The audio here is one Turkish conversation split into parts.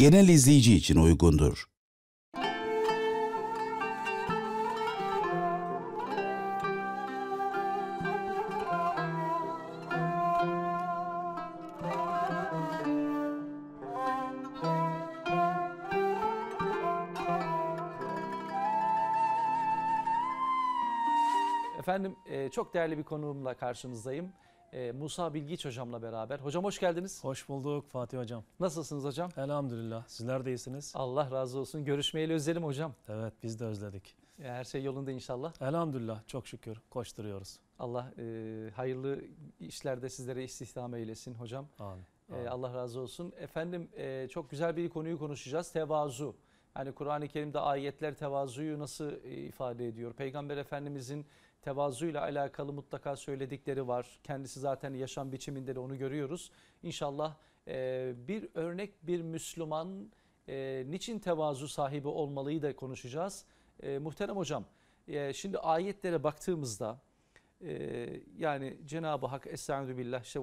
genel izleyici için uygundur. Efendim e, çok değerli bir konuğumla karşınızdayım. Ee, Musa Bilgiç hocamla beraber. Hocam hoş geldiniz. Hoş bulduk Fatih hocam. Nasılsınız hocam? Elhamdülillah. Sizler de iyisiniz. Allah razı olsun. Görüşmeyle özledim hocam. Evet biz de özledik. Ee, her şey yolunda inşallah. Elhamdülillah çok şükür koşturuyoruz. Allah e, hayırlı işlerde sizlere istihdam eylesin hocam. Amin. Ee, Amin. Allah razı olsun. Efendim e, çok güzel bir konuyu konuşacağız. Tevazu. Yani Kur'an-ı Kerim'de ayetler tevazuyu nasıl e, ifade ediyor? Peygamber Efendimizin tevazuyla alakalı mutlaka söyledikleri var. Kendisi zaten yaşam biçiminde de onu görüyoruz. İnşallah e, bir örnek bir Müslüman e, niçin tevazu sahibi olmalıyı da konuşacağız. E, muhterem hocam e, şimdi ayetlere baktığımızda e, yani Cenab-ı Hak Estaizu billah işte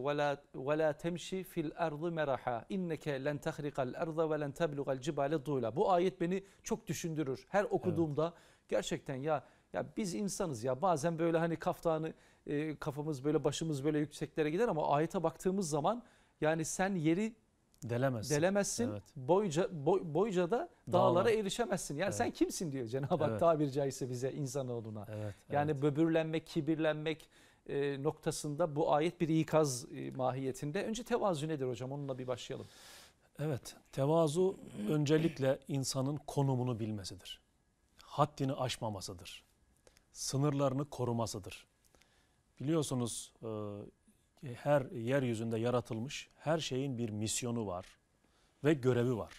ve la temşi fil ardı meraha inneke len tahrikal arda ve len teblugal cibale duyla. Bu ayet beni çok düşündürür. Her okuduğumda evet. gerçekten ya ya biz insanız ya bazen böyle hani kaftanı e, kafamız böyle başımız böyle yükseklere gider ama ayete baktığımız zaman yani sen yeri delemezsin. Delemezsin. Evet. Boyca boy, boyca da dağlara Dağlar. erişemezsin. Yani evet. sen kimsin diyor Cenab-ı Hak evet. tabiri caizse bize insanoğluna. Evet, yani evet. böbürlenmek, kibirlenmek e, noktasında bu ayet bir ikaz e, mahiyetinde. Önce tevazu nedir hocam? Onunla bir başlayalım. Evet. Tevazu öncelikle insanın konumunu bilmesidir. Haddini aşmamasıdır sınırlarını korumasıdır. Biliyorsunuz e, her yeryüzünde yaratılmış her şeyin bir misyonu var ve görevi var.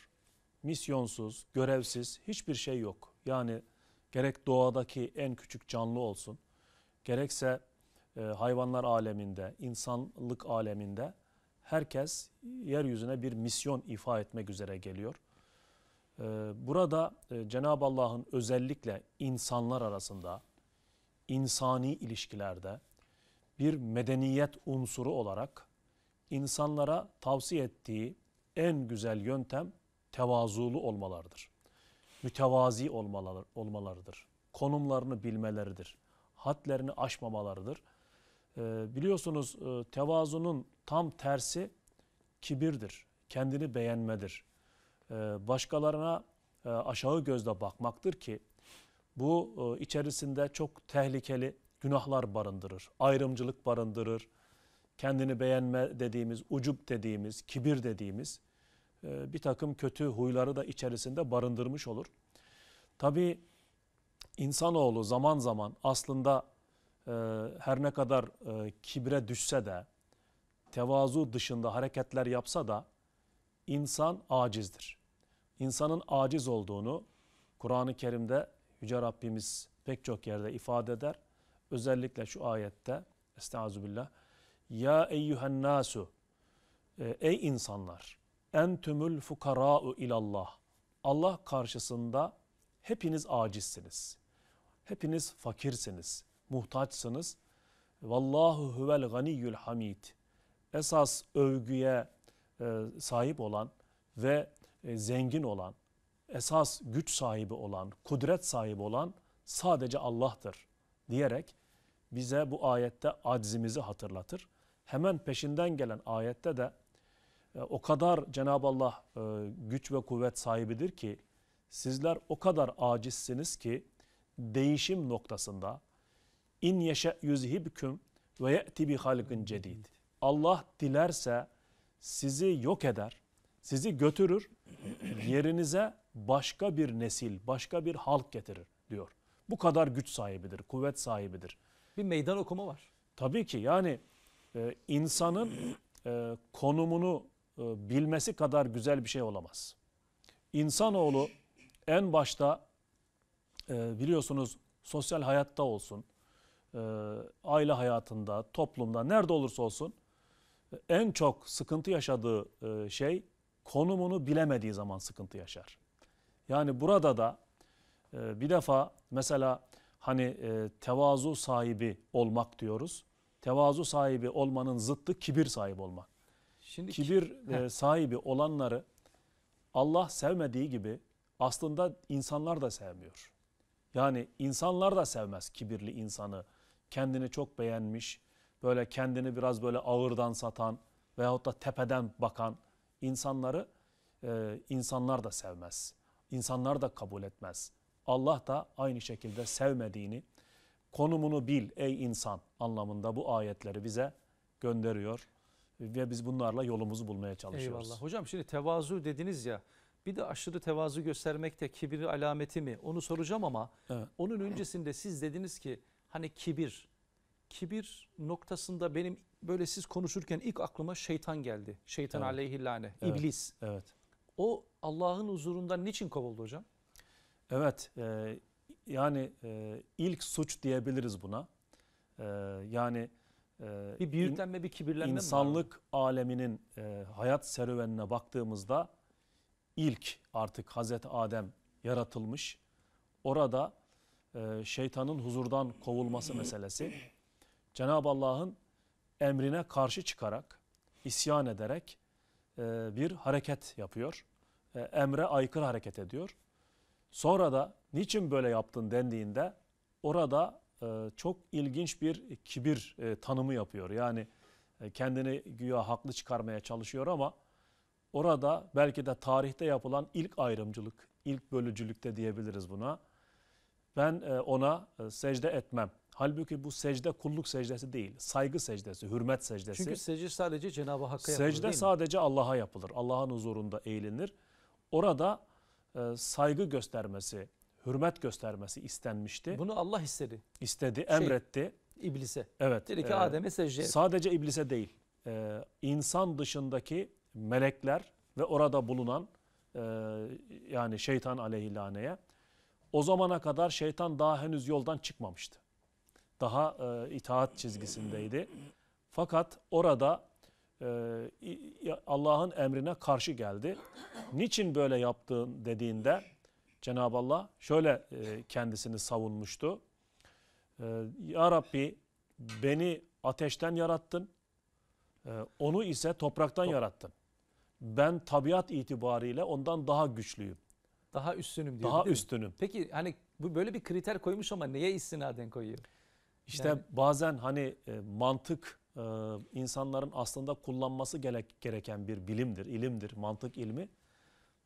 Misyonsuz, görevsiz hiçbir şey yok. Yani gerek doğadaki en küçük canlı olsun, gerekse e, hayvanlar aleminde, insanlık aleminde herkes yeryüzüne bir misyon ifa etmek üzere geliyor. E, burada e, Cenab-ı Allah'ın özellikle insanlar arasında insani ilişkilerde bir medeniyet unsuru olarak insanlara tavsiye ettiği en güzel yöntem tevazulu olmalarıdır. Mütevazi olmalar, olmalarıdır. Konumlarını bilmeleridir. Hadlerini aşmamalarıdır. Ee, biliyorsunuz e, tevazunun tam tersi kibirdir. Kendini beğenmedir. Ee, başkalarına e, aşağı gözle bakmaktır ki bu e, içerisinde çok tehlikeli günahlar barındırır. Ayrımcılık barındırır. Kendini beğenme dediğimiz, ucup dediğimiz, kibir dediğimiz e, bir takım kötü huyları da içerisinde barındırmış olur. Tabi insanoğlu zaman zaman aslında e, her ne kadar kibre düşse de, tevazu dışında hareketler yapsa da insan acizdir. İnsanın aciz olduğunu Kur'an-ı Kerim'de Yüce Rabbimiz pek çok yerde ifade eder. Özellikle şu ayette Estağfirullah. Ya eyyühen nasu e, Ey insanlar entümül fukara'u ilallah Allah karşısında hepiniz acizsiniz. Hepiniz fakirsiniz, muhtaçsınız. Vallahu huvel ganiyyul hamid. Esas övgüye e, sahip olan ve e, zengin olan, esas güç sahibi olan, kudret sahibi olan sadece Allah'tır diyerek bize bu ayette aczimizi hatırlatır. Hemen peşinden gelen ayette de e, o kadar Cenab-ı Allah e, güç ve kuvvet sahibidir ki sizler o kadar acizsiniz ki değişim noktasında in yeşe yüzhibküm ve ye'ti bi halgın cedid. Allah dilerse sizi yok eder, sizi götürür, yerinize başka bir nesil, başka bir halk getirir diyor. Bu kadar güç sahibidir, kuvvet sahibidir. Bir meydan okuma var. Tabii ki yani e, insanın e, konumunu e, bilmesi kadar güzel bir şey olamaz. İnsanoğlu en başta e, biliyorsunuz sosyal hayatta olsun, e, aile hayatında, toplumda, nerede olursa olsun e, en çok sıkıntı yaşadığı e, şey konumunu bilemediği zaman sıkıntı yaşar. Yani burada da e, bir defa mesela hani e, tevazu sahibi olmak diyoruz. Tevazu sahibi olmanın zıttı kibir sahibi olmak. Şimdi kibir e, sahibi olanları Allah sevmediği gibi aslında insanlar da sevmiyor. Yani insanlar da sevmez kibirli insanı. Kendini çok beğenmiş, böyle kendini biraz böyle ağırdan satan veyahut da tepeden bakan insanları e, insanlar da sevmez. İnsanlar da kabul etmez. Allah da aynı şekilde sevmediğini, konumunu bil ey insan anlamında bu ayetleri bize gönderiyor ve biz bunlarla yolumuzu bulmaya çalışıyoruz. Eyvallah. Hocam şimdi tevazu dediniz ya bir de aşırı tevazu göstermek de kibirin alameti mi? Onu soracağım ama evet. onun öncesinde siz dediniz ki hani kibir, kibir noktasında benim böyle siz konuşurken ilk aklıma şeytan geldi. Şeytan evet. aleyhillâne, evet. iblis. Evet. O Allah'ın huzurundan niçin kovuldu hocam? Evet e, yani e, ilk suç diyebiliriz buna. E, yani e, bir büyüklenme bir kibirlenme insanlık mi aleminin e, hayat serüvenine baktığımızda ilk artık Hazreti Adem yaratılmış. Orada e, şeytanın huzurdan kovulması meselesi Cenab-ı Allah'ın emrine karşı çıkarak, isyan ederek e, bir hareket yapıyor. E, emre aykırı hareket ediyor. Sonra da niçin böyle yaptın dendiğinde orada e, çok ilginç bir kibir tanımı yapıyor. Yani kendini güya haklı çıkarmaya çalışıyor ama orada belki de tarihte yapılan ilk ayrımcılık, ilk bölücülükte diyebiliriz buna ben e, ona e, secde etmem. Halbuki bu secde kulluk secdesi değil. Saygı secdesi, hürmet secdesi. Çünkü secde sadece Cenab-ı Hakk'a yapılır Secde sadece Allah'a yapılır. Allah'ın huzurunda eğilinir. Orada e, saygı göstermesi, hürmet göstermesi istenmişti. Bunu Allah istedi. İstedi, şey, emretti. İblise. Evet. Dedi ki Adem'e secde et. Sadece iblise değil. E, insan dışındaki melekler ve orada bulunan yani şeytan aleyhillaneye o zamana kadar şeytan daha henüz yoldan çıkmamıştı. Daha e, itaat çizgisindeydi. Fakat orada e, Allah'ın emrine karşı geldi. Niçin böyle yaptığın dediğinde Cenab-ı Allah şöyle e, kendisini savunmuştu. E, ya Rabbi beni ateşten yarattın, e, onu ise topraktan yarattın. Ben tabiat itibariyle ondan daha güçlüyüm. Daha üstünüm diyor. Daha üstünüm. Peki hani bu böyle bir kriter koymuş ama neye istinaden koyuyor? İşte yani... bazen hani e, mantık e, insanların aslında kullanması gerek, gereken bir bilimdir, ilimdir, mantık ilmi.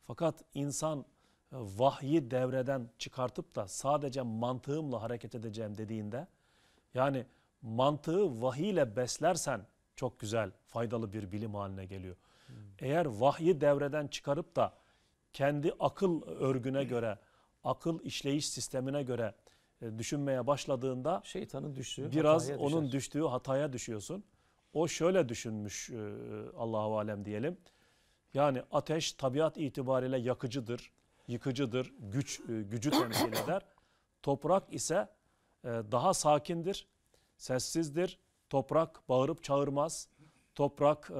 Fakat insan e, vahyi devreden çıkartıp da sadece mantığımla hareket edeceğim dediğinde yani mantığı vahiyle beslersen çok güzel, faydalı bir bilim haline geliyor. Hmm. Eğer vahyi devreden çıkarıp da kendi akıl örgüne göre, akıl işleyiş sistemine göre e, düşünmeye başladığında şeytanın düştüğü biraz onun düşer. düştüğü hataya düşüyorsun. O şöyle düşünmüş e, Allahu alem diyelim. Yani ateş tabiat itibariyle yakıcıdır, yıkıcıdır, güç e, gücü temsil eder. Toprak ise daha sakindir, sessizdir. Toprak bağırıp çağırmaz. Toprak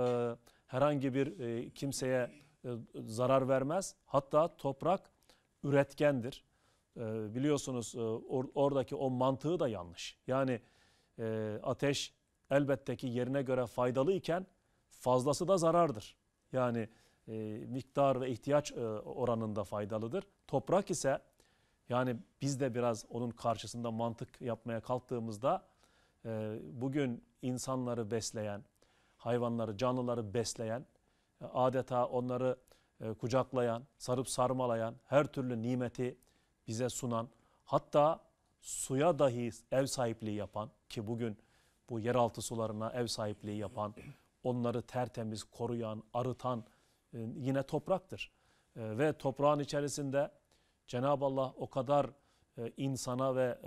herhangi bir kimseye e, zarar vermez. Hatta toprak üretkendir. E, biliyorsunuz e, oradaki o mantığı da yanlış. Yani ateş elbette ki yerine göre faydalı iken fazlası da zarardır. Yani miktar ve ihtiyaç oranında faydalıdır. Toprak ise yani biz de biraz onun karşısında mantık yapmaya kalktığımızda bugün insanları besleyen, hayvanları, canlıları besleyen adeta onları e, kucaklayan, sarıp sarmalayan, her türlü nimeti bize sunan, hatta suya dahi ev sahipliği yapan ki bugün bu yeraltı sularına ev sahipliği yapan, onları tertemiz koruyan, arıtan e, yine topraktır. E, ve toprağın içerisinde Cenab-ı Allah o kadar insana ve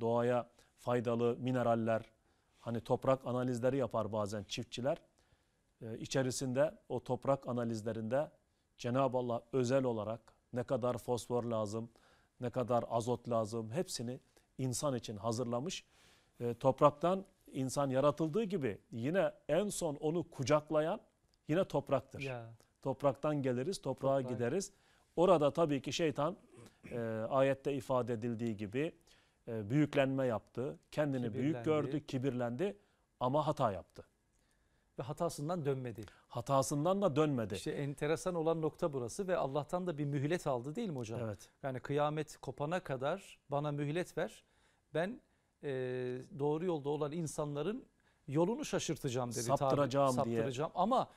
doğaya faydalı mineraller, hani toprak analizleri yapar bazen çiftçiler. Ee, içerisinde o toprak analizlerinde Cenab-ı Allah özel olarak ne kadar fosfor lazım, ne kadar azot lazım hepsini insan için hazırlamış. Ee, topraktan insan yaratıldığı gibi yine en son onu kucaklayan yine topraktır. Ya. Topraktan geliriz, toprağa Toprak. gideriz. Orada tabii ki şeytan e, ayette ifade edildiği gibi e, büyüklenme yaptı. Kendini kibirlendi. büyük gördü, kibirlendi ama hata yaptı ve hatasından dönmedi. Hatasından da dönmedi. İşte enteresan olan nokta burası ve Allah'tan da bir mühlet aldı değil mi hocam? Evet. Yani kıyamet kopana kadar bana mühlet ver. Ben e, doğru yolda olan insanların yolunu şaşırtacağım dedi. Saptıracağım tabi, diye. Saptıracağım ama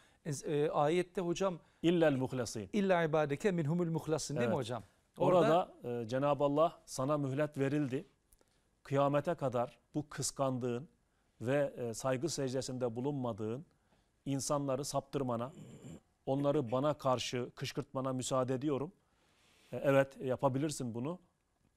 e, ayette hocam illel muhlasin. İlla ibadeke minhumul muhlasin değil evet. mi hocam? Orada, Orada e, Cenab-ı Allah sana mühlet verildi. Kıyamete kadar bu kıskandığın ve e, saygı secdesinde bulunmadığın insanları saptırmana, onları bana karşı kışkırtmana müsaade ediyorum. E, evet yapabilirsin bunu.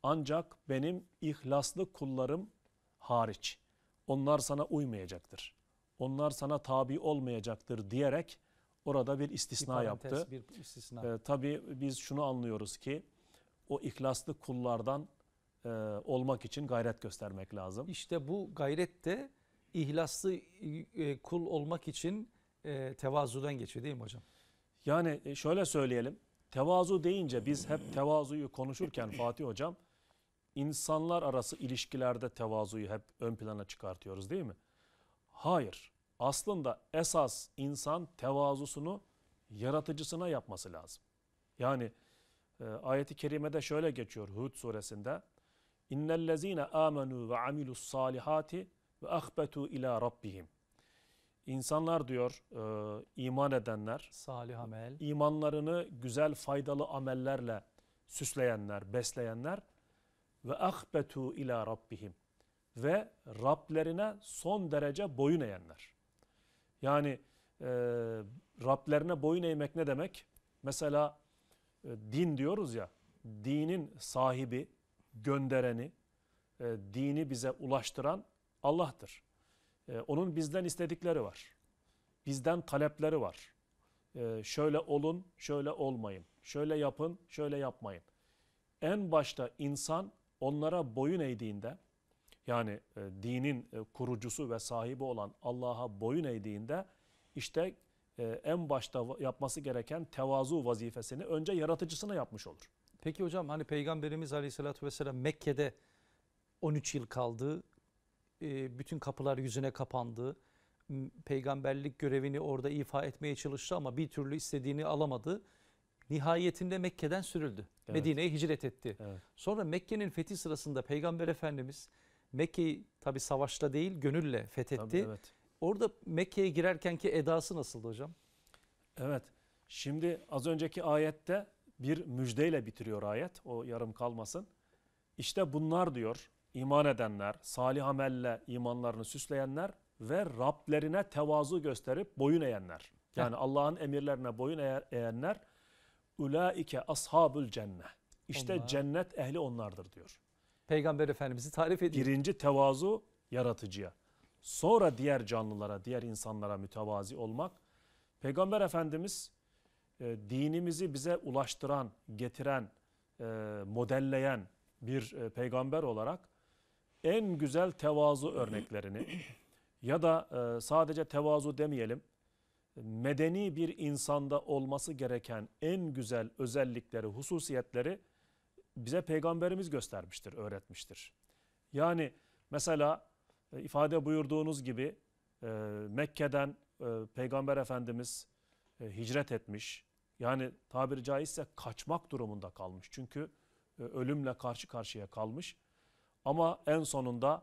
Ancak benim ihlaslı kullarım hariç. Onlar sana uymayacaktır. Onlar sana tabi olmayacaktır diyerek orada bir istisna bir yaptı. Bir istisna. Ee, tabii biz şunu anlıyoruz ki o ihlaslı kullardan e, olmak için gayret göstermek lazım. İşte bu gayret de ihlaslı e, kul olmak için e, tevazudan geçiyor değil mi hocam? Yani e, şöyle söyleyelim. Tevazu deyince biz hep tevazuyu konuşurken Fatih Hocam insanlar arası ilişkilerde tevazuyu hep ön plana çıkartıyoruz değil mi? Hayır. Aslında esas insan tevazusunu yaratıcısına yapması lazım. Yani e, ayeti kerimede şöyle geçiyor Hud suresinde. İnnellezine amenu ve amilus salihati ve ahbetu ila rabbihim. İnsanlar diyor e, iman edenler, salih amel, imanlarını güzel faydalı amellerle süsleyenler, besleyenler ve ahbetu ila rabbihim ve Rablerine son derece boyun eğenler. Yani e, Rablerine boyun eğmek ne demek? Mesela e, din diyoruz ya, dinin sahibi, göndereni, e, dini bize ulaştıran Allah'tır. Ee, onun bizden istedikleri var. Bizden talepleri var. Ee, şöyle olun, şöyle olmayın. Şöyle yapın, şöyle yapmayın. En başta insan onlara boyun eğdiğinde yani e, dinin e, kurucusu ve sahibi olan Allah'a boyun eğdiğinde işte e, en başta yapması gereken tevazu vazifesini önce yaratıcısına yapmış olur. Peki hocam hani Peygamberimiz Aleyhisselatü Vesselam Mekke'de 13 yıl kaldı. E, bütün kapılar yüzüne kapandı. Peygamberlik görevini orada ifa etmeye çalıştı ama bir türlü istediğini alamadı. Nihayetinde Mekke'den sürüldü. Evet. Medine'ye hicret etti. Evet. Sonra Mekke'nin fethi sırasında Peygamber Efendimiz Mekke'yi tabi savaşla değil gönülle fethetti. Tabii, evet. Orada Mekke'ye girerkenki edası nasıldı hocam? Evet. Şimdi az önceki ayette bir müjdeyle bitiriyor ayet. O yarım kalmasın. İşte bunlar diyor iman edenler, salih amelle imanlarını süsleyenler ve Rablerine tevazu gösterip boyun eğenler. Yani Allah'ın emirlerine boyun eğenler ulaike ashabul cenne. İşte Onlar. cennet ehli onlardır diyor. Peygamber Efendimiz'i tarif ediyor. Birinci tevazu yaratıcıya. Sonra diğer canlılara, diğer insanlara mütevazi olmak. Peygamber Efendimiz e, dinimizi bize ulaştıran, getiren, e, modelleyen bir e, peygamber olarak en güzel tevazu örneklerini ya da e, sadece tevazu demeyelim, medeni bir insanda olması gereken en güzel özellikleri, hususiyetleri bize peygamberimiz göstermiştir, öğretmiştir. Yani mesela e, ifade buyurduğunuz gibi e, Mekke'den peygamber efendimiz hicret etmiş. Yani tabiri caizse kaçmak durumunda kalmış. Çünkü ölümle karşı karşıya kalmış. Ama en sonunda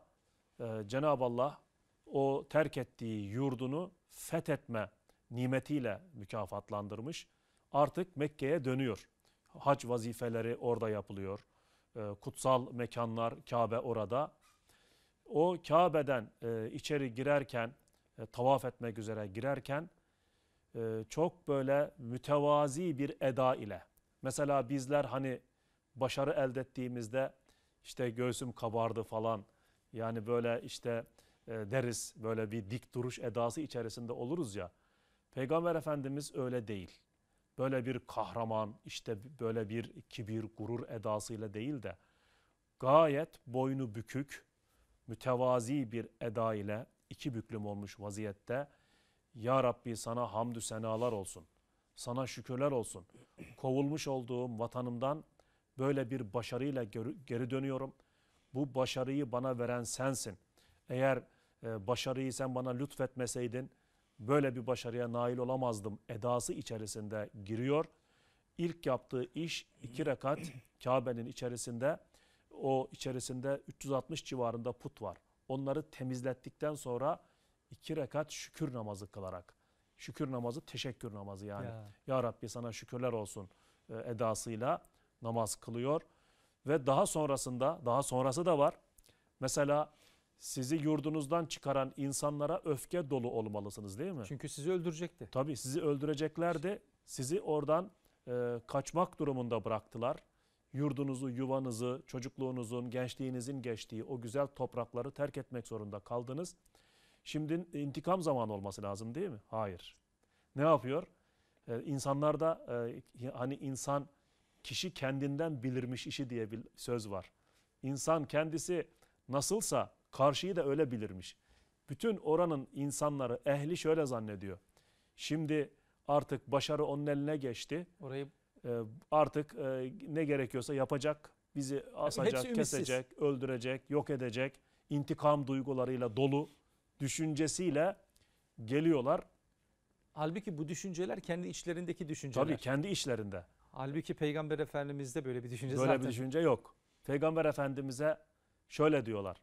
e, Cenab-ı Allah o terk ettiği yurdunu fethetme nimetiyle mükafatlandırmış. Artık Mekke'ye dönüyor. Hac vazifeleri orada yapılıyor. E, kutsal mekanlar Kabe orada. O Kabe'den e, içeri girerken, tavaf etmek üzere girerken çok böyle mütevazi bir eda ile. Mesela bizler hani başarı elde ettiğimizde işte göğsüm kabardı falan. Yani böyle işte e, deriz böyle bir dik duruş edası içerisinde oluruz ya. Peygamber Efendimiz öyle değil. Böyle bir kahraman işte böyle bir kibir gurur edasıyla değil de gayet boynu bükük mütevazi bir eda ile iki büklüm olmuş vaziyette Ya Rabbi sana hamdü senalar olsun. Sana şükürler olsun. Kovulmuş olduğum vatanımdan böyle bir başarıyla geri dönüyorum. Bu başarıyı bana veren sensin. Eğer e, başarıyı sen bana lütfetmeseydin böyle bir başarıya nail olamazdım edası içerisinde giriyor. İlk yaptığı iş iki rekat Kabe'nin içerisinde o içerisinde 360 civarında put var. Onları temizlettikten sonra iki rekat şükür namazı kılarak. Şükür namazı teşekkür namazı yani. Ya, ya Rabbi sana şükürler olsun e, edasıyla namaz kılıyor ve daha sonrasında daha sonrası da var. Mesela sizi yurdunuzdan çıkaran insanlara öfke dolu olmalısınız değil mi? Çünkü sizi öldürecekti. Tabii sizi öldüreceklerdi. Sizi oradan e, kaçmak durumunda bıraktılar. Yurdunuzu, yuvanızı, çocukluğunuzun, gençliğinizin geçtiği o güzel toprakları terk etmek zorunda kaldınız. Şimdi intikam zamanı olması lazım değil mi? Hayır. Ne yapıyor? Ee, da e, hani insan kişi kendinden bilirmiş işi diye bir söz var. İnsan kendisi nasılsa karşıyı da öyle bilirmiş. Bütün oranın insanları ehli şöyle zannediyor. Şimdi artık başarı onun eline geçti. Orayı e, artık e, ne gerekiyorsa yapacak. Bizi asacak, kesecek, öldürecek, yok edecek. İntikam duygularıyla dolu düşüncesiyle geliyorlar. Halbuki bu düşünceler kendi içlerindeki düşünceler. Tabii kendi içlerinde. Halbuki Peygamber Efendimiz'de böyle bir düşünce böyle zaten. Böyle bir düşünce yok. Peygamber Efendimiz'e şöyle diyorlar.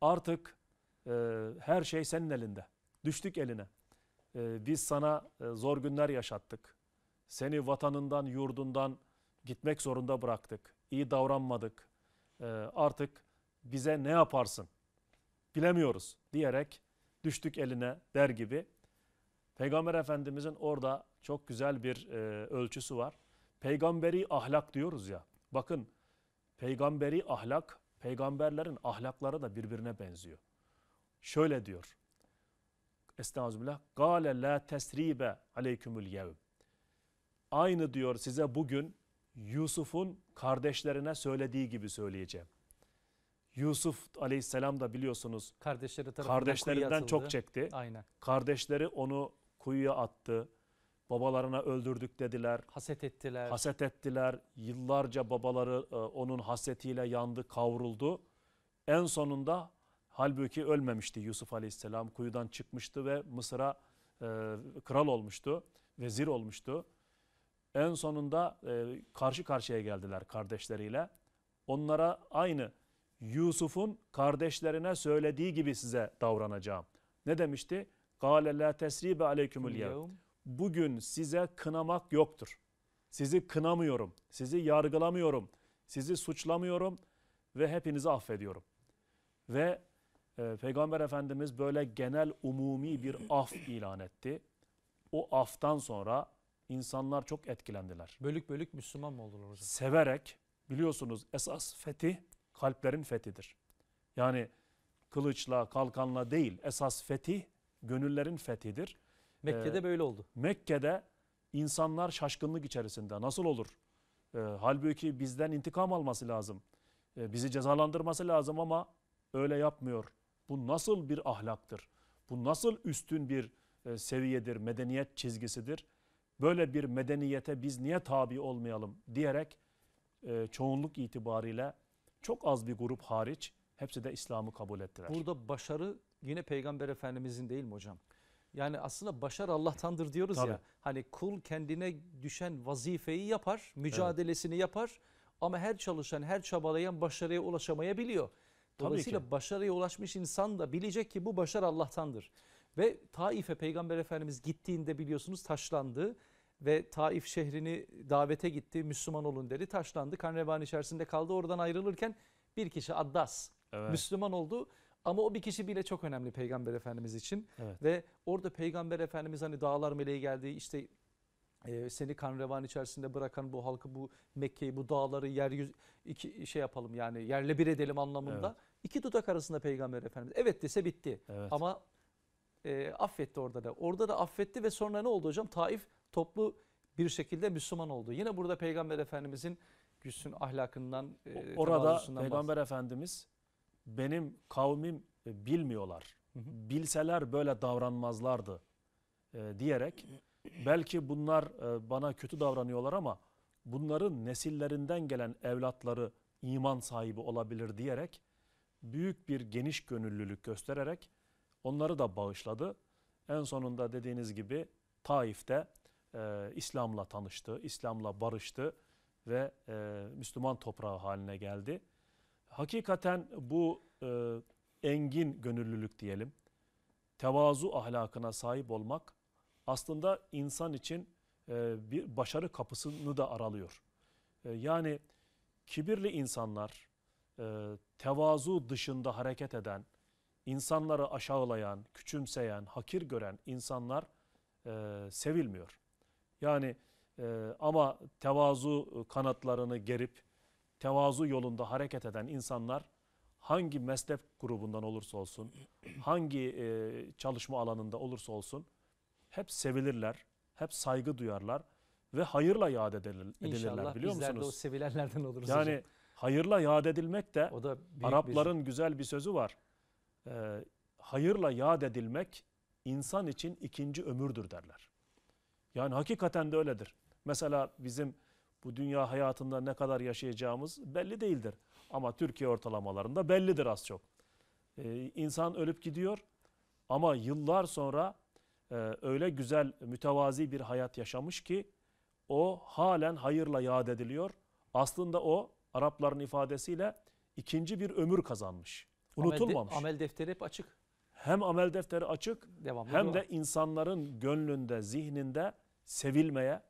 Artık e, her şey senin elinde. Düştük eline. E, biz sana e, zor günler yaşattık. Seni vatanından, yurdundan gitmek zorunda bıraktık. İyi davranmadık. E, artık bize ne yaparsın? Bilemiyoruz diyerek düştük eline der gibi. Peygamber Efendimiz'in orada çok güzel bir e, ölçüsü var peygamberi ahlak diyoruz ya. Bakın peygamberi ahlak, peygamberlerin ahlakları da birbirine benziyor. Şöyle diyor. Estağfirullah. Gale la tesribe aleykümül yevm. Aynı diyor size bugün Yusuf'un kardeşlerine söylediği gibi söyleyeceğim. Yusuf aleyhisselam da biliyorsunuz kardeşleri kardeşlerinden çok çekti. Aynen. Kardeşleri onu kuyuya attı babalarına öldürdük dediler. Haset ettiler. Haset ettiler. Yıllarca babaları e, onun hasetiyle yandı, kavruldu. En sonunda halbuki ölmemişti Yusuf Aleyhisselam. Kuyudan çıkmıştı ve Mısır'a e, kral olmuştu, vezir olmuştu. En sonunda e, karşı karşıya geldiler kardeşleriyle. Onlara aynı Yusuf'un kardeşlerine söylediği gibi size davranacağım. Ne demişti? قَالَ لَا تَسْرِيبَ عَلَيْكُمُ الْيَوْمِ bugün size kınamak yoktur. Sizi kınamıyorum, sizi yargılamıyorum, sizi suçlamıyorum ve hepinizi affediyorum. Ve e, Peygamber Efendimiz böyle genel umumi bir af ilan etti. O aftan sonra insanlar çok etkilendiler. Bölük bölük Müslüman mı oldular hocam? Severek biliyorsunuz esas fetih kalplerin fethidir. Yani kılıçla, kalkanla değil esas fetih gönüllerin fethidir. Mekke'de ee, böyle oldu. Mekke'de insanlar şaşkınlık içerisinde nasıl olur? E, halbuki bizden intikam alması lazım. E, bizi cezalandırması lazım ama öyle yapmıyor. Bu nasıl bir ahlaktır? Bu nasıl üstün bir e, seviyedir, medeniyet çizgisidir? Böyle bir medeniyete biz niye tabi olmayalım diyerek e, çoğunluk itibariyle çok az bir grup hariç hepsi de İslam'ı kabul ettiler. Burada başarı yine Peygamber Efendimizin değil mi hocam? Yani aslında başarı Allah'tandır diyoruz Tabii. ya. Hani kul kendine düşen vazifeyi yapar, mücadelesini evet. yapar ama her çalışan, her çabalayan başarıya ulaşamayabiliyor. Dolayısıyla başarıya ulaşmış insan da bilecek ki bu başarı Allah'tandır. Ve Taif'e Peygamber Efendimiz gittiğinde biliyorsunuz taşlandı ve Taif şehrini davete gitti. Müslüman olun dedi. Taşlandı. Kan revan içerisinde kaldı. Oradan ayrılırken bir kişi Addas evet. Müslüman oldu ama o bir kişi bile çok önemli Peygamber Efendimiz için. Evet. Ve orada Peygamber Efendimiz hani dağlar meleği geldi işte e, seni kan revan içerisinde bırakan bu halkı bu Mekke'yi bu dağları yeryüz iki şey yapalım yani yerle bir edelim anlamında. Evet. İki dudak arasında Peygamber Efendimiz evet dese bitti. Evet. Ama e, affetti orada da. Orada da affetti ve sonra ne oldu hocam? Taif toplu bir şekilde Müslüman oldu. Yine burada Peygamber Efendimizin güçsün ahlakından, e, Orada Peygamber bahsediyor. Efendimiz benim kavmim e, bilmiyorlar. Bilseler böyle davranmazlardı e, diyerek belki bunlar e, bana kötü davranıyorlar ama bunların nesillerinden gelen evlatları iman sahibi olabilir diyerek büyük bir geniş gönüllülük göstererek onları da bağışladı. En sonunda dediğiniz gibi Taif'te e, İslam'la tanıştı, İslam'la barıştı ve e, Müslüman toprağı haline geldi hakikaten bu e, engin gönüllülük diyelim, tevazu ahlakına sahip olmak aslında insan için e, bir başarı kapısını da aralıyor. E, yani kibirli insanlar, e, tevazu dışında hareket eden, insanları aşağılayan, küçümseyen, hakir gören insanlar e, sevilmiyor. Yani e, ama tevazu kanatlarını gerip tevazu yolunda hareket eden insanlar hangi meslek grubundan olursa olsun, hangi e, çalışma alanında olursa olsun hep sevilirler, hep saygı duyarlar ve hayırla yad edilirler İnşallah biliyor musunuz? İnşallah de o sevilenlerden oluruz Yani hocam. hayırla yad edilmek de o da Arapların bir... güzel bir sözü var. Ee, hayırla yad edilmek insan için ikinci ömürdür derler. Yani hakikaten de öyledir. Mesela bizim bu dünya hayatında ne kadar yaşayacağımız belli değildir. Ama Türkiye ortalamalarında bellidir az çok. Ee, insan ölüp gidiyor ama yıllar sonra e, öyle güzel mütevazi bir hayat yaşamış ki o halen hayırla yad ediliyor. Aslında o Arapların ifadesiyle ikinci bir ömür kazanmış. Unutulmamış. Amel, de, amel defteri hep açık. Hem amel defteri açık Devamlı hem de var. insanların gönlünde, zihninde sevilmeye,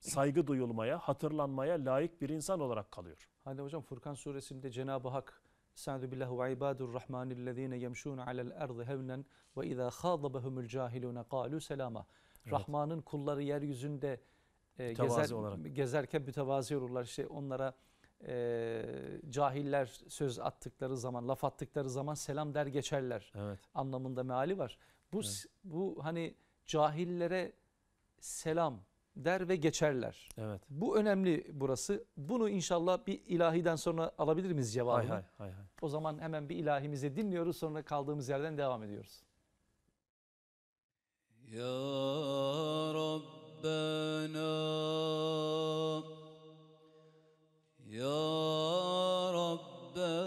saygı duyulmaya, hatırlanmaya layık bir insan olarak kalıyor. Hani hocam Furkan suresinde Cenab-ı Hak Sa'du billahu ve ibadur rahmanillezine yemşûne alel erdi hevnen ve izâ khâdabahumul cahilûne kâlu selâma. Rahman'ın kulları yeryüzünde e, gezer, olarak. gezerken mütevazi olurlar. İşte onlara e, cahiller söz attıkları zaman, laf attıkları zaman selam der geçerler evet. anlamında meali var. Bu, evet. bu hani cahillere selam, der ve geçerler. Evet. Bu önemli burası. Bunu inşallah bir ilahiden sonra alabilir miyiz cevabını? Hay hay, hay hay. O zaman hemen bir ilahimizi dinliyoruz sonra kaldığımız yerden devam ediyoruz. Ya Rabbena Ya Rabbena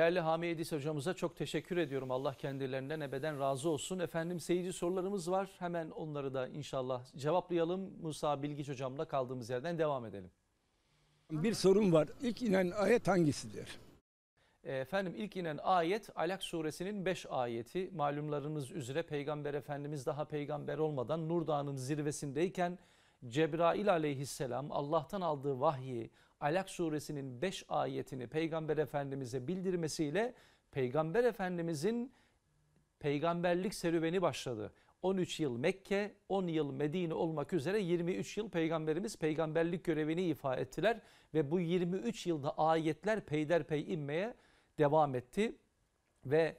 Değerli Hami Edis hocamıza çok teşekkür ediyorum. Allah kendilerinden ebeden razı olsun. Efendim seyirci sorularımız var. Hemen onları da inşallah cevaplayalım. Musa Bilgiç hocamla kaldığımız yerden devam edelim. Bir sorun var. İlk inen ayet hangisidir? Efendim ilk inen ayet Alak suresinin 5 ayeti. Malumlarınız üzere Peygamber Efendimiz daha peygamber olmadan Nur Dağı'nın zirvesindeyken Cebrail aleyhisselam Allah'tan aldığı vahyi Alak suresinin 5 ayetini Peygamber Efendimiz'e bildirmesiyle Peygamber Efendimiz'in peygamberlik serüveni başladı. 13 yıl Mekke, 10 yıl Medine olmak üzere 23 yıl peygamberimiz peygamberlik görevini ifa ettiler ve bu 23 yılda ayetler peyderpey inmeye devam etti ve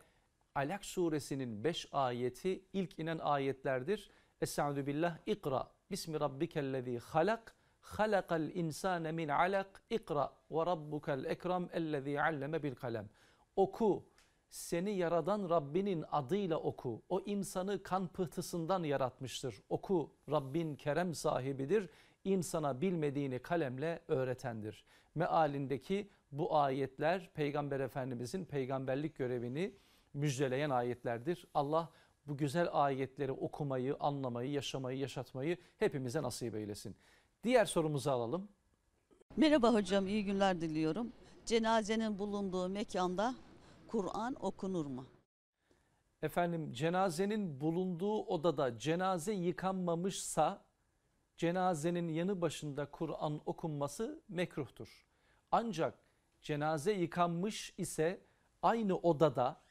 Alak suresinin 5 ayeti ilk inen ayetlerdir. Estaizu billah ikra bismi rabbikellezi halak halakal insane min alak ikra ve rabbukal ekrem ellezî alleme bil kalem. Oku, seni yaradan Rabbinin adıyla oku. O insanı kan pıhtısından yaratmıştır. Oku, Rabbin kerem sahibidir. İnsana bilmediğini kalemle öğretendir. Mealindeki bu ayetler Peygamber Efendimizin peygamberlik görevini müjdeleyen ayetlerdir. Allah bu güzel ayetleri okumayı, anlamayı, yaşamayı, yaşatmayı hepimize nasip eylesin. Diğer sorumuzu alalım. Merhaba hocam, iyi günler diliyorum. Cenazenin bulunduğu mekanda Kur'an okunur mu? Efendim cenazenin bulunduğu odada cenaze yıkanmamışsa cenazenin yanı başında Kur'an okunması mekruhtur. Ancak cenaze yıkanmış ise aynı odada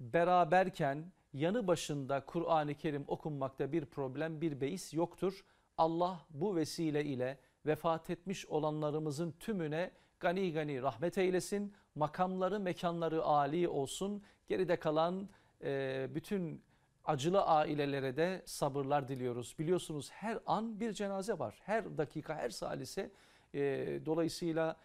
beraberken yanı başında Kur'an-ı Kerim okunmakta bir problem bir beis yoktur. Allah bu vesile ile vefat etmiş olanlarımızın tümüne gani gani rahmet eylesin. Makamları, mekanları âli olsun. Geride kalan e, bütün acılı ailelere de sabırlar diliyoruz. Biliyorsunuz her an bir cenaze var. Her dakika, her salise. E, dolayısıyla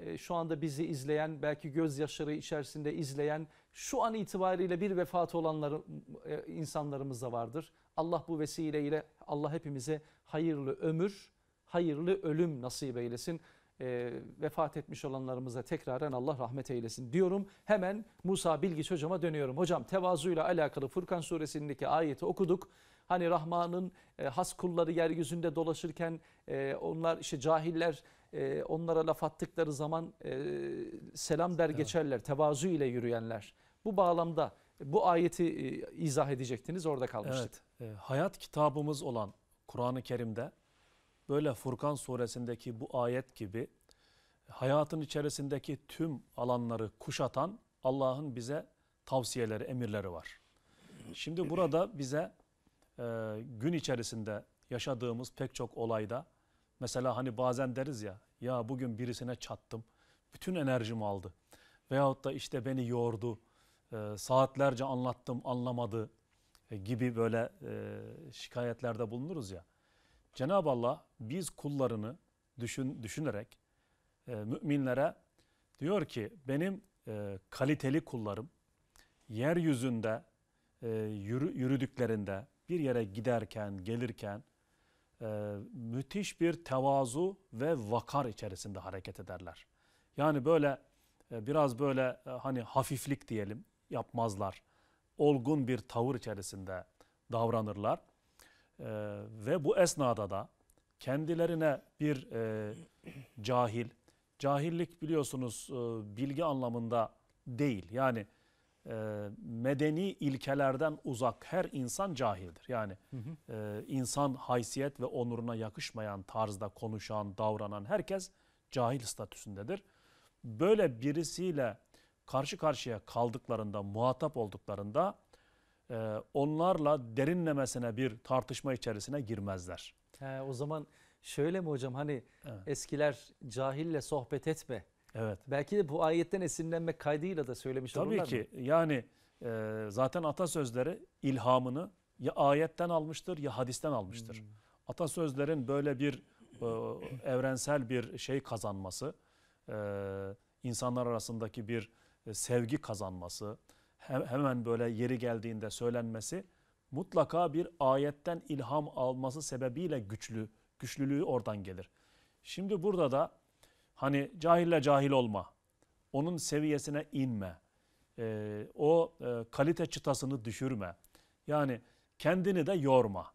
e, şu anda bizi izleyen, belki gözyaşları içerisinde izleyen, şu an itibariyle bir vefat olanları e, insanlarımız da vardır. Allah bu vesileyle Allah hepimize hayırlı ömür, hayırlı ölüm nasip eylesin. E, vefat etmiş olanlarımıza tekraren Allah rahmet eylesin diyorum. Hemen Musa Bilgiç hocama dönüyorum. Hocam tevazuyla alakalı Furkan suresindeki ayeti okuduk. Hani Rahman'ın e, has kulları yeryüzünde dolaşırken e, onlar işte cahiller e, onlara laf attıkları zaman e, selam der geçerler. Tevazu ile yürüyenler. Bu bağlamda bu ayeti e, izah edecektiniz orada kalmıştık. Evet, e, hayat kitabımız olan Kur'an-ı Kerim'de böyle Furkan suresindeki bu ayet gibi hayatın içerisindeki tüm alanları kuşatan Allah'ın bize tavsiyeleri, emirleri var. Şimdi burada bize e, gün içerisinde yaşadığımız pek çok olayda mesela hani bazen deriz ya ya bugün birisine çattım bütün enerjimi aldı veyahut da işte beni yordu e, saatlerce anlattım anlamadı e, gibi böyle e, şikayetlerde bulunuruz ya. Cenab-ı Allah biz kullarını düşün, düşünerek müminlere diyor ki benim kaliteli kullarım yeryüzünde e, yürüdüklerinde bir yere giderken gelirken müthiş bir tevazu ve vakar içerisinde hareket ederler. Yani böyle biraz böyle hani hafiflik diyelim yapmazlar. Olgun bir tavır içerisinde davranırlar. E, ve bu esnada da kendilerine bir e, cahil, cahillik biliyorsunuz e, bilgi anlamında değil. Yani e, medeni ilkelerden uzak her insan cahildir. Yani hı hı. E, insan haysiyet ve onuruna yakışmayan tarzda konuşan, davranan herkes cahil statüsündedir. Böyle birisiyle karşı karşıya kaldıklarında, muhatap olduklarında e, onlarla derinlemesine bir tartışma içerisine girmezler. He, o zaman şöyle mi hocam hani evet. eskiler cahille sohbet etme. Evet. Belki de bu ayetten esinlenmek kaydıyla da söylemiş Tabii olurlar Tabii ki mı? yani e, zaten atasözleri ilhamını ya ayetten almıştır ya hadisten almıştır. Hmm. Atasözlerin böyle bir e, evrensel bir şey kazanması, e, insanlar arasındaki bir e, sevgi kazanması, hemen böyle yeri geldiğinde söylenmesi mutlaka bir ayetten ilham alması sebebiyle güçlü, güçlülüğü oradan gelir. Şimdi burada da hani cahille cahil olma, onun seviyesine inme, e, o e, kalite çıtasını düşürme. Yani kendini de yorma,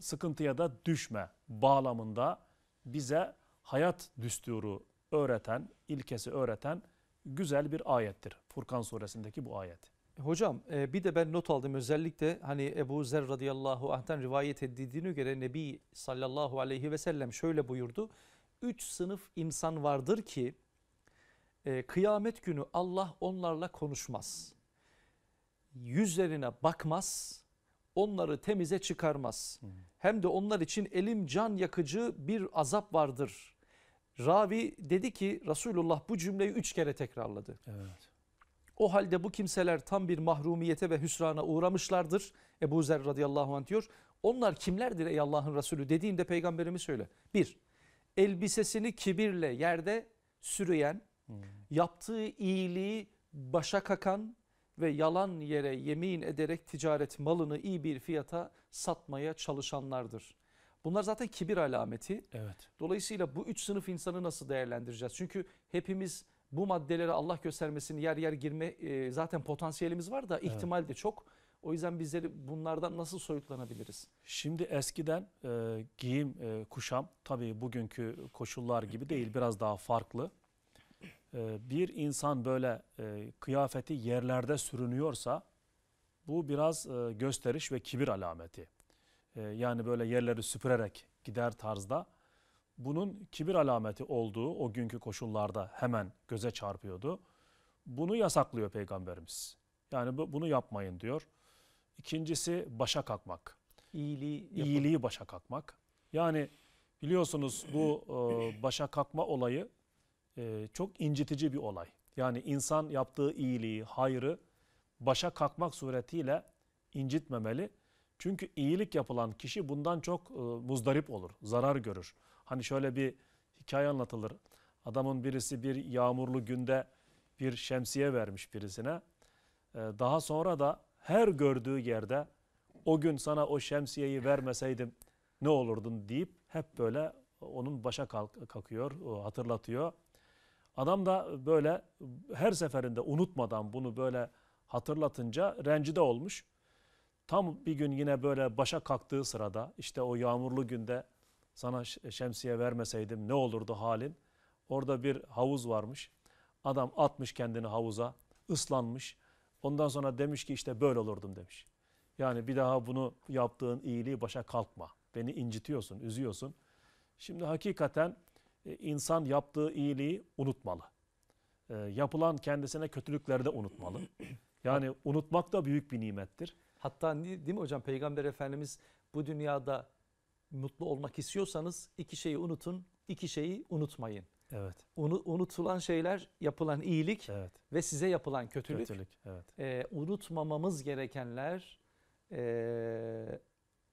sıkıntıya da düşme bağlamında bize hayat düsturu öğreten, ilkesi öğreten güzel bir ayettir. Furkan suresindeki bu ayet. E, hocam e, bir de ben not aldım özellikle hani Ebu Zer radıyallahu anh'tan rivayet edildiğine göre Nebi sallallahu aleyhi ve sellem şöyle buyurdu. Üç sınıf insan vardır ki e, kıyamet günü Allah onlarla konuşmaz. Yüzlerine bakmaz, onları temize çıkarmaz. Hmm. Hem de onlar için elim can yakıcı bir azap vardır Ravi dedi ki Resulullah bu cümleyi üç kere tekrarladı. Evet. O halde bu kimseler tam bir mahrumiyete ve hüsrana uğramışlardır. Ebu Zer radıyallahu anh diyor. Onlar kimlerdir ey Allah'ın Resulü dediğimde peygamberimi söyle. Bir, elbisesini kibirle yerde sürüyen, hmm. yaptığı iyiliği başa kakan ve yalan yere yemin ederek ticaret malını iyi bir fiyata satmaya çalışanlardır. Bunlar zaten kibir alameti. Evet. Dolayısıyla bu üç sınıf insanı nasıl değerlendireceğiz? Çünkü hepimiz bu maddelere Allah göstermesini yer yer girme e, zaten potansiyelimiz var da ihtimal evet. de çok. O yüzden bizleri bunlardan nasıl soyutlanabiliriz? Şimdi eskiden e, giyim, e, kuşam tabii bugünkü koşullar gibi değil biraz daha farklı. E, bir insan böyle e, kıyafeti yerlerde sürünüyorsa bu biraz e, gösteriş ve kibir alameti. Ee, yani böyle yerleri süpürerek gider tarzda bunun kibir alameti olduğu o günkü koşullarda hemen göze çarpıyordu. Bunu yasaklıyor Peygamberimiz. Yani bu, bunu yapmayın diyor. İkincisi başa kalkmak. İyiliği, yapın. İyiliği başa kalkmak. Yani biliyorsunuz bu e, başa kalkma olayı e, çok incitici bir olay. Yani insan yaptığı iyiliği, hayrı başa kalkmak suretiyle incitmemeli. Çünkü iyilik yapılan kişi bundan çok e, muzdarip olur, zarar görür. Hani şöyle bir hikaye anlatılır. Adamın birisi bir yağmurlu günde bir şemsiye vermiş birisine. E, daha sonra da her gördüğü yerde o gün sana o şemsiyeyi vermeseydim ne olurdun deyip hep böyle onun başa kalk kalkıyor, e, hatırlatıyor. Adam da böyle her seferinde unutmadan bunu böyle hatırlatınca rencide olmuş. Tam bir gün yine böyle başa kalktığı sırada işte o yağmurlu günde sana şemsiye vermeseydim ne olurdu halin? Orada bir havuz varmış. Adam atmış kendini havuza, ıslanmış. Ondan sonra demiş ki işte böyle olurdum demiş. Yani bir daha bunu yaptığın iyiliği başa kalkma. Beni incitiyorsun, üzüyorsun. Şimdi hakikaten e, insan yaptığı iyiliği unutmalı. E, yapılan kendisine kötülükleri de unutmalı. Yani unutmak da büyük bir nimettir. Hatta değil mi hocam Peygamber Efendimiz bu dünyada mutlu olmak istiyorsanız iki şeyi unutun, iki şeyi unutmayın. Evet. Unu, unutulan şeyler yapılan iyilik evet. ve size yapılan kötülük. kötülük evet. Ee, unutmamamız gerekenler e,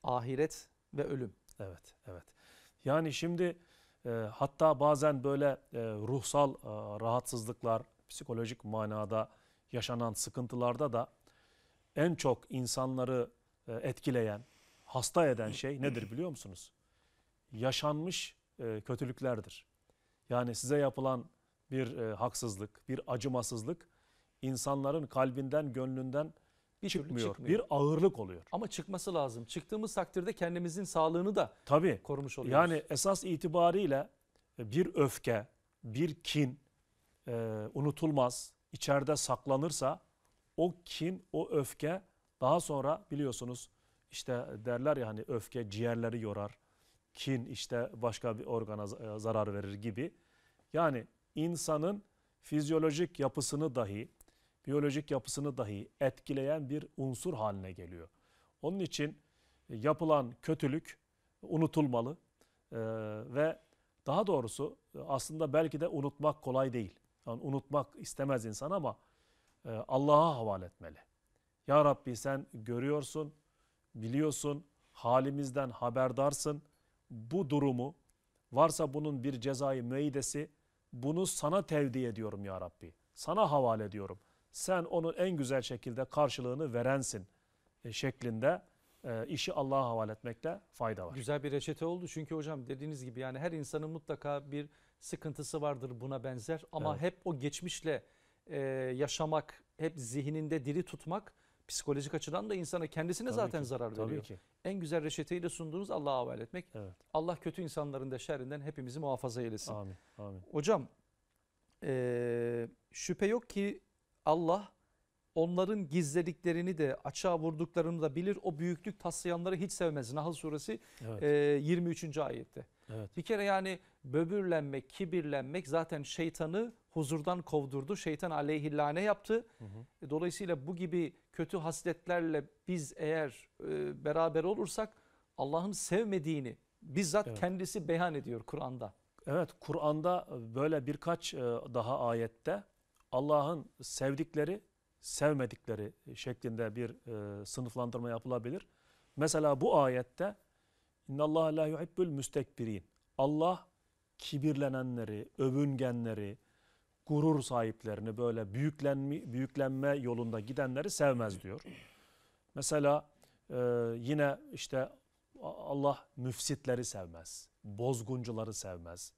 ahiret ve ölüm. Evet, evet. Yani şimdi e, hatta bazen böyle e, ruhsal e, rahatsızlıklar, psikolojik manada yaşanan sıkıntılarda da en çok insanları e, etkileyen, hasta eden şey nedir biliyor musunuz? Yaşanmış e, kötülüklerdir. Yani size yapılan bir e, haksızlık, bir acımasızlık insanların kalbinden, gönlünden çıkmıyor. çıkmıyor. Bir ağırlık oluyor. Ama çıkması lazım. Çıktığımız takdirde kendimizin sağlığını da Tabii. korumuş oluyoruz. Yani esas itibariyle bir öfke, bir kin unutulmaz, içeride saklanırsa o kin, o öfke daha sonra biliyorsunuz işte derler ya hani öfke ciğerleri yorar. Kin işte başka bir organa e, zarar verir gibi. Yani insanın fizyolojik yapısını dahi, biyolojik yapısını dahi etkileyen bir unsur haline geliyor. Onun için yapılan kötülük unutulmalı ee, ve daha doğrusu e, aslında belki de unutmak kolay değil. Yani unutmak istemez insan ama e, Allah'a havale etmeli. Ya Rabbi sen görüyorsun, biliyorsun, halimizden haberdarsın. Bu durumu varsa bunun bir cezai müeydesi bunu sana tevdi ediyorum ya Rabbi. Sana havale ediyorum. Sen onun en güzel şekilde karşılığını verensin e, şeklinde e, işi Allah'a havale etmekte fayda var. Güzel bir reçete oldu çünkü hocam dediğiniz gibi yani her insanın mutlaka bir sıkıntısı vardır buna benzer ama evet. hep o geçmişle e, yaşamak, hep zihninde diri tutmak psikolojik açıdan da insana kendisine tabii zaten ki, zarar tabii veriyor. Ki. En güzel reçeteyi de sunduğunuz Allah'a havale etmek. Evet. Allah kötü insanların da şerrinden hepimizi muhafaza eylesin. Amin. amin. Hocam e, şüphe yok ki Allah onların gizlediklerini de açığa vurduklarını da bilir. O büyüklük taslayanları hiç sevmez. Nahl suresi evet. e, 23. ayette. Evet. Bir kere yani böbürlenmek, kibirlenmek zaten şeytanı huzurdan kovdurdu. Şeytan aleyhillâne yaptı. Hı hı. E, dolayısıyla bu gibi kötü hasletlerle biz eğer e, beraber olursak Allah'ın sevmediğini bizzat evet. kendisi beyan ediyor Kur'an'da. Evet Kur'an'da böyle birkaç e, daha ayette Allah'ın sevdikleri sevmedikleri şeklinde bir e, sınıflandırma yapılabilir. Mesela bu ayette İnna Allah la yuhibbul müstekbirin. Allah kibirlenenleri, övüngenleri, gurur sahiplerini böyle büyüklenme, büyüklenme yolunda gidenleri sevmez diyor. Mesela e, yine işte Allah müfsitleri sevmez, bozguncuları sevmez.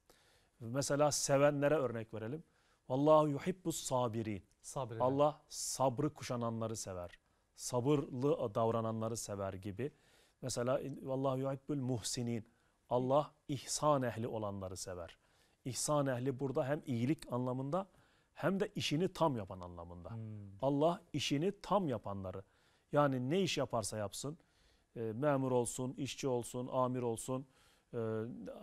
Mesela sevenlere örnek verelim. Vallahu yuhibbus sabirin. Sabreden. Allah sabrı kuşananları sever. Sabırlı davrananları sever gibi. Mesela vallahu yuhibbul muhsinin. Allah ihsan ehli olanları sever. İhsan ehli burada hem iyilik anlamında hem de işini tam yapan anlamında. Hmm. Allah işini tam yapanları yani ne iş yaparsa yapsın e, memur olsun, işçi olsun, amir olsun e,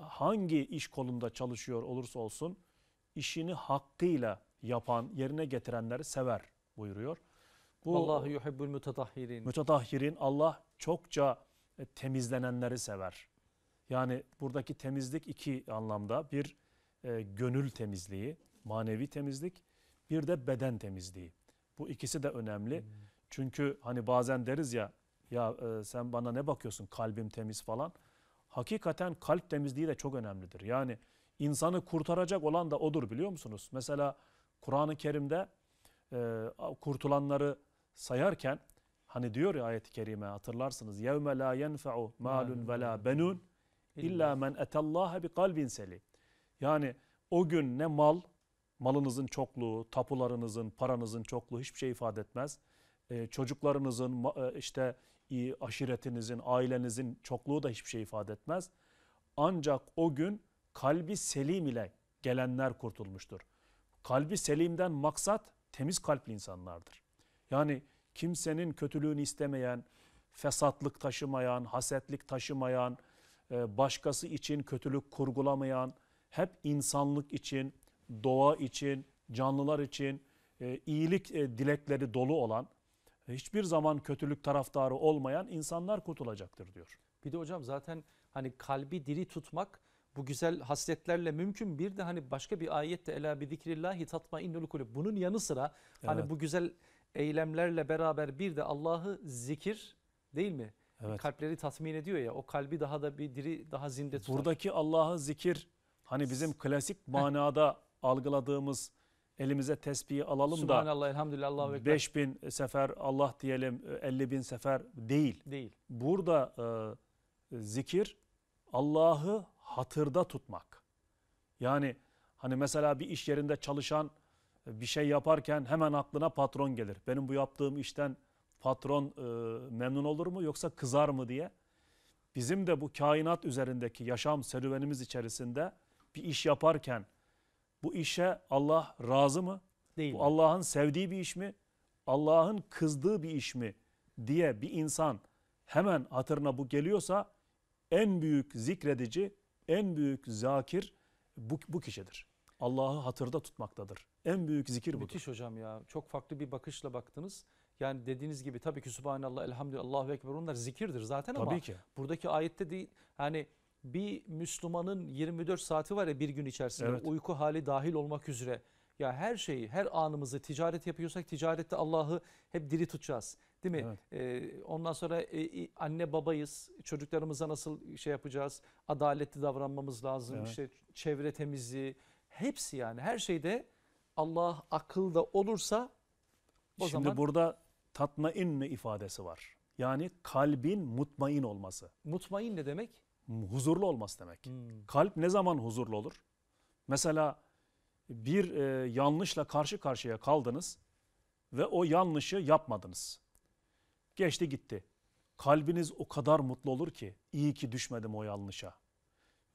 hangi iş kolunda çalışıyor olursa olsun işini hakkıyla yapan, yerine getirenleri sever buyuruyor. Bu, Allah yuhibbul mütetahhirin. Mütetahhirin Allah çokça e, temizlenenleri sever. Yani buradaki temizlik iki anlamda. Bir e, gönül temizliği, manevi temizlik, bir de beden temizliği. Bu ikisi de önemli. Hmm. Çünkü hani bazen deriz ya ya e, sen bana ne bakıyorsun kalbim temiz falan. Hakikaten kalp temizliği de çok önemlidir. Yani insanı kurtaracak olan da odur biliyor musunuz? Mesela Kur'an-ı Kerim'de e, kurtulanları sayarken hani diyor ya ayet-i kerime hatırlarsınız. يَوْمَ لَا يَنْفَعُ مَالٌ وَلَا بَنُونَ اِلَّا مَنْ اَتَ اللّٰهَ بِقَلْبٍ سَلِيمٍ yani o gün ne mal, malınızın çokluğu, tapularınızın, paranızın çokluğu hiçbir şey ifade etmez. Ee, çocuklarınızın, e, işte aşiretinizin, ailenizin çokluğu da hiçbir şey ifade etmez. Ancak o gün kalbi selim ile gelenler kurtulmuştur. Kalbi selimden maksat temiz kalpli insanlardır. Yani kimsenin kötülüğünü istemeyen, fesatlık taşımayan, hasetlik taşımayan, e, başkası için kötülük kurgulamayan, hep insanlık için, doğa için, canlılar için e, iyilik e, dilekleri dolu olan, hiçbir zaman kötülük taraftarı olmayan insanlar kurtulacaktır diyor. Bir de hocam zaten hani kalbi diri tutmak bu güzel hasletlerle mümkün. Bir de hani başka bir ayette ela bi zikrillahi tatma innul kulub. Bunun yanı sıra hani evet. hani bu güzel eylemlerle beraber bir de Allah'ı zikir değil mi? Evet. Kalpleri tatmin ediyor ya o kalbi daha da bir diri daha zinde tutar. Buradaki Allah'ı zikir Hani bizim klasik manada algıladığımız elimize tesbihi alalım da. Subhanallah elhamdülillah 5 bin sefer Allah diyelim 50 e, bin sefer değil. Değil. Burada e, zikir Allah'ı hatırda tutmak. Yani hani mesela bir iş yerinde çalışan e, bir şey yaparken hemen aklına patron gelir. Benim bu yaptığım işten patron e, memnun olur mu yoksa kızar mı diye. Bizim de bu kainat üzerindeki yaşam serüvenimiz içerisinde bir iş yaparken bu işe Allah razı mı? Değil. Bu Allah'ın sevdiği bir iş mi? Allah'ın kızdığı bir iş mi? diye bir insan hemen hatırına bu geliyorsa en büyük zikredici, en büyük zakir bu, bu kişidir. Allah'ı hatırda tutmaktadır. En büyük zikir budur. Müthiş hocam ya. Çok farklı bir bakışla baktınız. Yani dediğiniz gibi tabii ki Subhanallah, Elhamdülillah, Allahu Ekber onlar zikirdir zaten tabii ama ki. buradaki ayette değil. Hani bir Müslümanın 24 saati var ya bir gün içerisinde evet. uyku hali dahil olmak üzere. Ya her şeyi, her anımızı ticaret yapıyorsak ticarette Allah'ı hep diri tutacağız. Değil mi? Evet. Ee, ondan sonra e, e anne babayız. Çocuklarımıza nasıl şey yapacağız? Adaletli davranmamız lazım. Evet. İşte çevre temizliği. Hepsi yani her şeyde Allah akılda olursa o Şimdi zaman... burada tatma inme ifadesi var. Yani kalbin mutmain olması. Mutmain ne demek? huzurlu olması demek. Hmm. Kalp ne zaman huzurlu olur? Mesela bir e, yanlışla karşı karşıya kaldınız ve o yanlışı yapmadınız. Geçti gitti. Kalbiniz o kadar mutlu olur ki iyi ki düşmedim o yanlışa.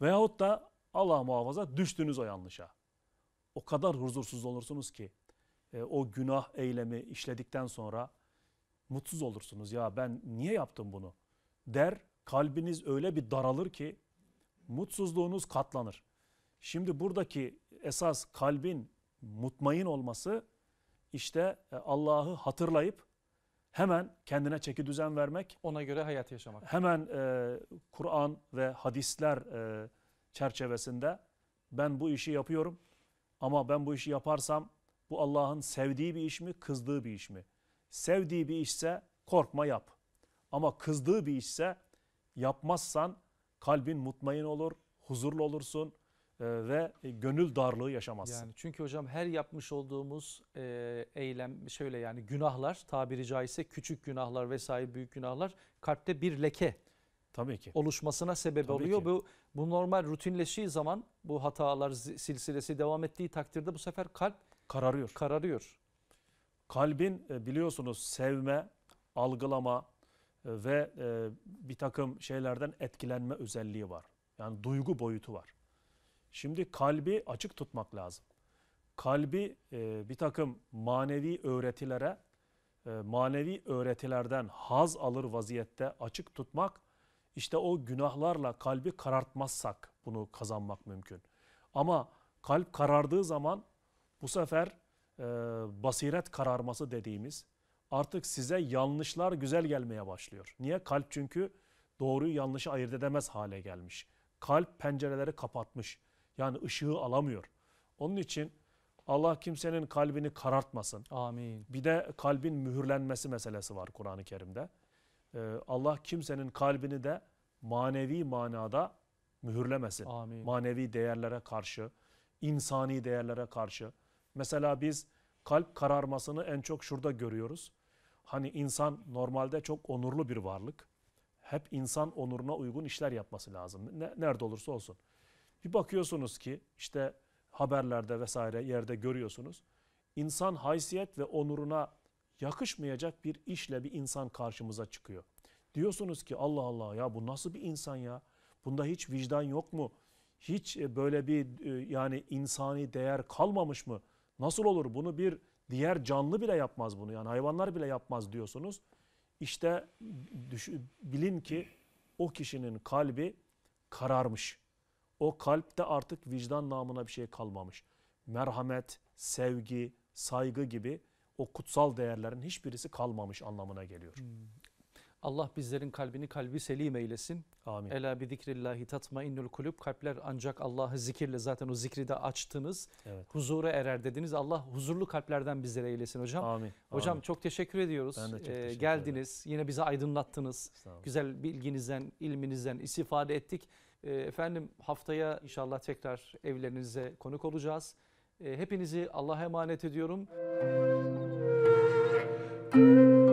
Veyahut da Allah muhafaza düştünüz o yanlışa. O kadar huzursuz olursunuz ki e, o günah eylemi işledikten sonra mutsuz olursunuz. Ya ben niye yaptım bunu der kalbiniz öyle bir daralır ki mutsuzluğunuz katlanır. Şimdi buradaki esas kalbin mutmain olması işte e, Allah'ı hatırlayıp hemen kendine çeki düzen vermek. Ona göre hayat yaşamak. Hemen e, Kur'an ve hadisler e, çerçevesinde ben bu işi yapıyorum ama ben bu işi yaparsam bu Allah'ın sevdiği bir iş mi, kızdığı bir iş mi? Sevdiği bir işse korkma yap. Ama kızdığı bir işse yapmazsan kalbin mutmain olur, huzurlu olursun e, ve e, gönül darlığı yaşamazsın. Yani çünkü hocam her yapmış olduğumuz e, eylem şöyle yani günahlar tabiri caizse küçük günahlar vesaire büyük günahlar kalpte bir leke Tabii ki. oluşmasına sebep Tabii oluyor. Ki. Bu bu normal rutinleştiği zaman bu hatalar silsilesi devam ettiği takdirde bu sefer kalp kararıyor. Kararıyor. Kalbin biliyorsunuz sevme, algılama, ee, ve e, bir takım şeylerden etkilenme özelliği var. Yani duygu boyutu var. Şimdi kalbi açık tutmak lazım. Kalbi e, bir takım manevi öğretilere, e, manevi öğretilerden haz alır vaziyette açık tutmak, işte o günahlarla kalbi karartmazsak bunu kazanmak mümkün. Ama kalp karardığı zaman bu sefer basiret kararması dediğimiz artık size yanlışlar güzel gelmeye başlıyor. Niye? Kalp çünkü doğruyu yanlışı ayırt edemez hale gelmiş. Kalp pencereleri kapatmış. Yani ışığı alamıyor. Onun için Allah kimsenin kalbini karartmasın. Amin. Bir de kalbin mühürlenmesi meselesi var Kur'an-ı Kerim'de. Ee, Allah kimsenin kalbini de manevi manada mühürlemesin. Amin. Manevi değerlere karşı, insani değerlere karşı. Mesela biz kalp kararmasını en çok şurada görüyoruz. Hani insan normalde çok onurlu bir varlık. Hep insan onuruna uygun işler yapması lazım. Ne, nerede olursa olsun. Bir bakıyorsunuz ki işte haberlerde vesaire yerde görüyorsunuz. İnsan haysiyet ve onuruna yakışmayacak bir işle bir insan karşımıza çıkıyor. Diyorsunuz ki Allah Allah ya bu nasıl bir insan ya? Bunda hiç vicdan yok mu? Hiç e, böyle bir e, yani insani değer kalmamış mı? Nasıl olur bunu bir diğer canlı bile yapmaz bunu yani hayvanlar bile yapmaz diyorsunuz. İşte düşün, bilin ki o kişinin kalbi kararmış. O kalpte artık vicdan namına bir şey kalmamış. Merhamet, sevgi, saygı gibi o kutsal değerlerin hiçbirisi kalmamış anlamına geliyor. Hmm. Allah bizlerin kalbini kalbi selim eylesin. Amin. Ela bi zikrillahi tatma innul kulüp. Kalpler ancak Allah'ı zikirle zaten o zikri de açtınız. Evet. Huzura erer dediniz. Allah huzurlu kalplerden bizlere eylesin hocam. Amin. Hocam Amin. çok teşekkür ediyoruz. Ben de çok ee, teşekkür ee, geldiniz. Ederim. Yine bizi aydınlattınız. Güzel bilginizden, ilminizden istifade ettik. Ee, efendim haftaya inşallah tekrar evlerinize konuk olacağız. Ee, hepinizi Allah'a emanet ediyorum. Müzik